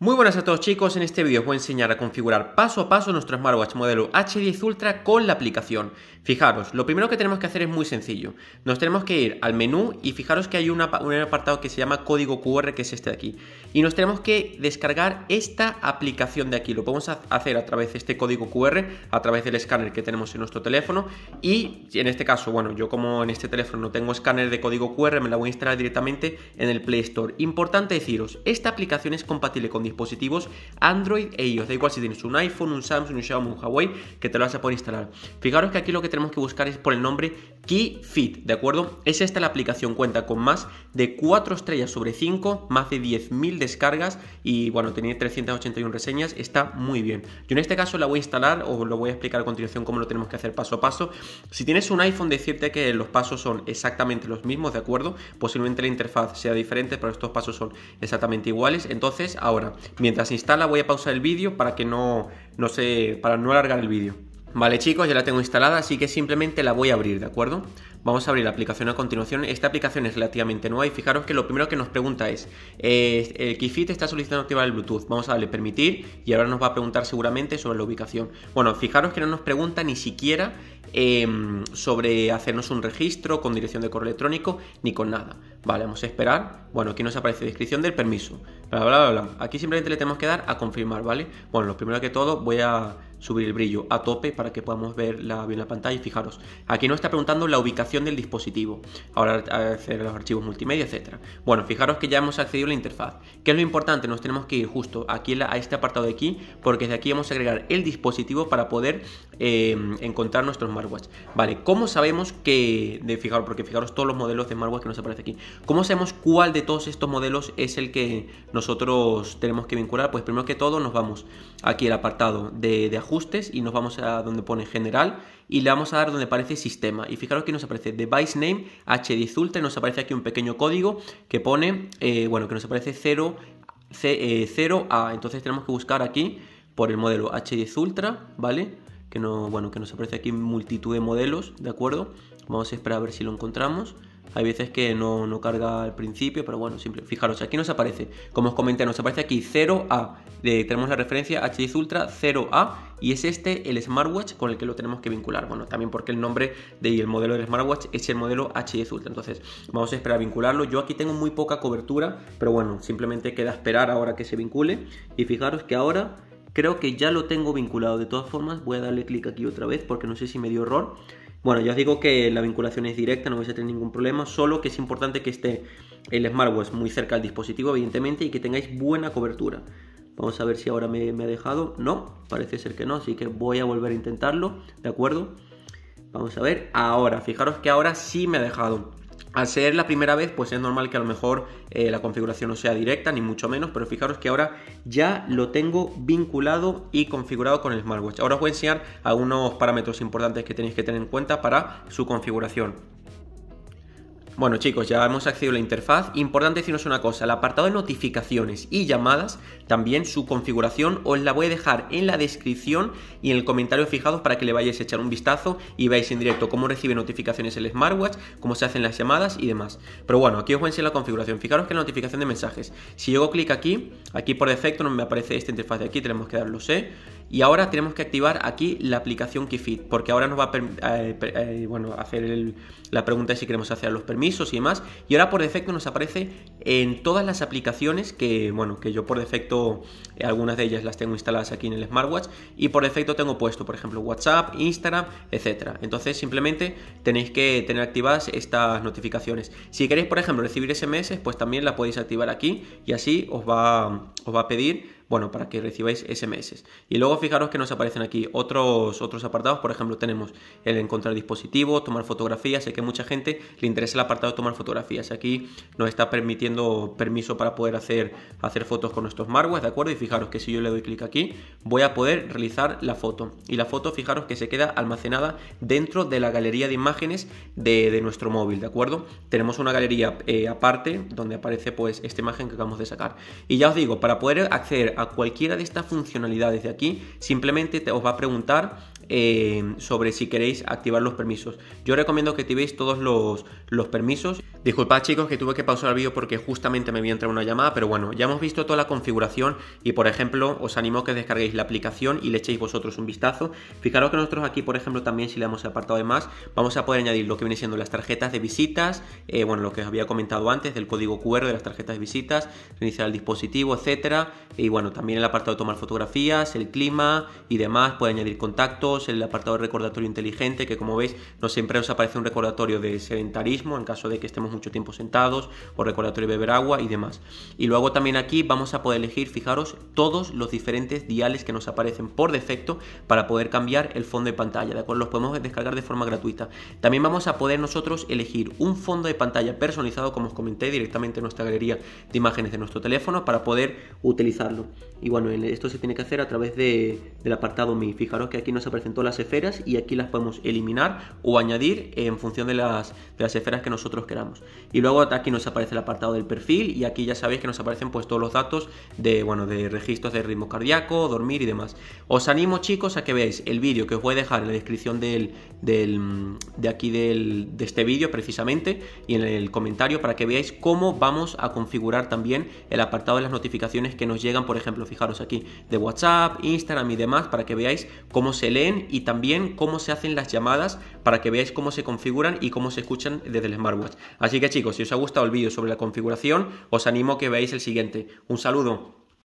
Muy buenas a todos chicos, en este vídeo os voy a enseñar a configurar paso a paso nuestro smartwatch modelo H10 Ultra con la aplicación. Fijaros, lo primero que tenemos que hacer es muy sencillo. Nos tenemos que ir al menú y fijaros que hay una, un apartado que se llama código QR, que es este de aquí. Y nos tenemos que descargar esta aplicación de aquí. Lo podemos hacer a través de este código QR, a través del escáner que tenemos en nuestro teléfono. Y en este caso, bueno, yo como en este teléfono no tengo escáner de código QR, me la voy a instalar directamente en el Play Store. Importante deciros, esta aplicación es compatible con dispositivos Android e iOS. Da igual si tienes un iPhone, un Samsung, un Xiaomi, un Huawei, que te lo vas a poder instalar. Fijaros que aquí lo que tenemos que buscar es por el nombre KeyFit, ¿de acuerdo? Es esta la aplicación, cuenta con más de 4 estrellas sobre 5, más de 10.000 descargas y bueno, tiene 381 reseñas, está muy bien. Yo en este caso la voy a instalar, os lo voy a explicar a continuación cómo lo tenemos que hacer paso a paso. Si tienes un iPhone, decirte que los pasos son exactamente los mismos, ¿de acuerdo? Posiblemente la interfaz sea diferente, pero estos pasos son exactamente iguales. Entonces, ahora, Mientras se instala voy a pausar el vídeo para que no, se, para no alargar el vídeo. Vale chicos, ya la tengo instalada, así que simplemente la voy a abrir, ¿de acuerdo? Vamos a abrir la aplicación a continuación. Esta aplicación es relativamente nueva y fijaros que lo primero que nos pregunta es, eh, el Keyfit está solicitando activar el Bluetooth. Vamos a darle permitir y ahora nos va a preguntar seguramente sobre la ubicación. Bueno, fijaros que no nos pregunta ni siquiera em, sobre hacernos un registro con dirección de correo electrónico ni con nada. Vale, vamos a esperar. Bueno, aquí nos aparece descripción del permiso. Bla, bla, bla, bla. Aquí simplemente le tenemos que dar a confirmar, ¿vale? Bueno, lo primero que todo voy a subir el brillo a tope para que podamos ver bien la pantalla. y Fijaros, aquí nos está preguntando la ubicación del dispositivo. Ahora hacer los archivos multimedia, etcétera. Bueno, fijaros que ya hemos accedido a la interfaz. ¿Qué es lo importante? Nos tenemos que ir justo aquí a este apartado de aquí, porque desde aquí vamos a agregar el dispositivo para poder eh, encontrar nuestros smartwatch. Vale, ¿cómo sabemos que, de fijaros, porque fijaros todos los modelos de smartwatch que nos aparece aquí, ¿cómo sabemos cuál de todos estos modelos es el que nosotros tenemos que vincular? Pues primero que todo nos vamos aquí al apartado de, de ajustes y nos vamos a donde pone general y le vamos a dar donde aparece sistema. Y fijaros que nos aparece device name h10 ultra y nos aparece aquí un pequeño código que pone, eh, bueno, que nos aparece 0, C, 0A. Eh, Entonces tenemos que buscar aquí por el modelo H10 Ultra, ¿vale? Que, no, bueno, que nos aparece aquí multitud de modelos, ¿de acuerdo? Vamos a esperar a ver si lo encontramos. Hay veces que no, no, carga al principio, pero bueno, siempre. Fijaros, aquí nos aparece, como os comenté, nos aparece aquí 0A. tenemos la referencia HD Ultra 0A y es este el smartwatch con el que lo tenemos que vincular. Bueno, también porque el nombre de, el modelo del smartwatch es el modelo HD Ultra. Entonces, vamos a esperar a vincularlo. Yo aquí tengo muy poca cobertura, pero bueno, simplemente queda esperar ahora que se vincule. Y fijaros que ahora creo que ya lo tengo vinculado. De todas formas, voy a darle clic aquí otra vez porque no sé si me dio error. Bueno, ya os digo que la vinculación es directa, no vais a tener ningún problema, solo que es importante que esté el smartwatch muy cerca del dispositivo, evidentemente, y que tengáis buena cobertura. Vamos a ver si ahora me, me, ha dejado. No, parece ser que no, así que voy a volver a intentarlo, ¿de acuerdo? Vamos a ver, ahora, fijaros que ahora sí me ha dejado. Al ser la primera vez, pues es normal que a lo mejor eh, la configuración no sea directa, ni mucho menos, pero fijaros que ahora ya lo tengo vinculado y configurado con el smartwatch. Ahora os voy a enseñar algunos parámetros importantes que tenéis que tener en cuenta para su configuración. Bueno chicos, ya hemos accedido a la interfaz. Importante deciros una cosa, el apartado de notificaciones y llamadas, también su configuración, os la voy a dejar en la descripción y en el comentario fijados para que le vayáis a echar un vistazo y veáis en directo cómo recibe notificaciones el smartwatch, cómo se hacen las llamadas y demás. Pero bueno, aquí os voy a enseñar la configuración. Fijaros que la notificación de mensajes. Si yo hago clic aquí, aquí por defecto no me aparece esta interfaz de aquí, tenemos que darlo C. Y ahora tenemos que activar aquí la aplicación KeyFit, porque ahora nos va a, eh, eh, bueno, hacer la pregunta de si queremos hacer los permisos y demás. Y ahora por defecto nos aparece en todas las aplicaciones que, bueno, que yo por defecto eh, algunas de ellas las tengo instaladas aquí en el smartwatch y por defecto tengo puesto, por ejemplo, WhatsApp, Instagram, etcétera. Entonces simplemente tenéis que tener activadas estas notificaciones. Si queréis, por ejemplo, recibir SMS, pues también la podéis activar aquí y así os va, os va a pedir bueno, para que recibáis SMS. Y luego fijaros que nos aparecen aquí otros, otros apartados, por ejemplo, tenemos el encontrar dispositivos, tomar fotografías, sé que a mucha gente le interesa el apartado tomar fotografías, aquí nos está permitiendo permiso para poder hacer, hacer fotos con nuestros smartwatch, ¿de acuerdo? Y fijaros que si yo le doy clic aquí, voy a poder realizar la foto. Y la foto, fijaros que se queda almacenada dentro de la galería de imágenes de, nuestro móvil, ¿de acuerdo? Tenemos una galería eh, aparte donde aparece pues esta imagen que acabamos de sacar. Y ya os digo, para poder acceder a cualquiera de estas funcionalidades de aquí, simplemente te, os va a preguntar eh, sobre si queréis activar los permisos. Yo recomiendo que activéis todos los, permisos. Disculpad chicos que tuve que pausar el vídeo porque justamente me había entrado una llamada, pero bueno, ya hemos visto toda la configuración y por ejemplo os animo que descarguéis la aplicación y le echéis vosotros un vistazo. Fijaros que nosotros aquí por ejemplo también si le hemos apartado de más vamos a poder añadir lo que viene siendo las tarjetas de visitas, eh, bueno lo que os había comentado antes del código QR de las tarjetas de visitas, reiniciar el dispositivo, etcétera y bueno también el apartado de tomar fotografías, el clima y demás, puede añadir contactos, el apartado de recordatorio inteligente, que como veis, no siempre nos aparece un recordatorio de sedentarismo en caso de que estemos mucho tiempo sentados, o recordatorio de beber agua y demás. Y luego también aquí vamos a poder elegir, fijaros, todos los diferentes diales que nos aparecen por defecto para poder cambiar el fondo de pantalla, ¿de acuerdo? Los podemos descargar de forma gratuita. También vamos a poder nosotros elegir un fondo de pantalla personalizado, como os comenté, directamente en nuestra galería de imágenes de nuestro teléfono para poder utilizarlo. Y bueno, esto se tiene que hacer a través de, del apartado Mi. Fijaros que aquí nos aparecen todas las esferas y aquí las podemos eliminar o añadir en función de las, de las esferas que nosotros queramos. Y luego aquí nos aparece el apartado del perfil y aquí ya sabéis que nos aparecen pues todos los datos de, bueno, de registros de ritmo cardíaco, dormir y demás. Os animo chicos a que veáis el vídeo que os voy a dejar en la descripción del de aquí del, de este vídeo precisamente y en el comentario para que veáis cómo vamos a configurar también el apartado de las notificaciones que nos llegan, por ejemplo, ejemplo, fijaros aquí, de WhatsApp, Instagram y demás, para que veáis cómo se leen y también cómo se hacen las llamadas, para que veáis cómo se configuran y cómo se escuchan desde el smartwatch. Así que chicos, si os ha gustado el vídeo sobre la configuración, os animo a que veáis el siguiente. Un saludo.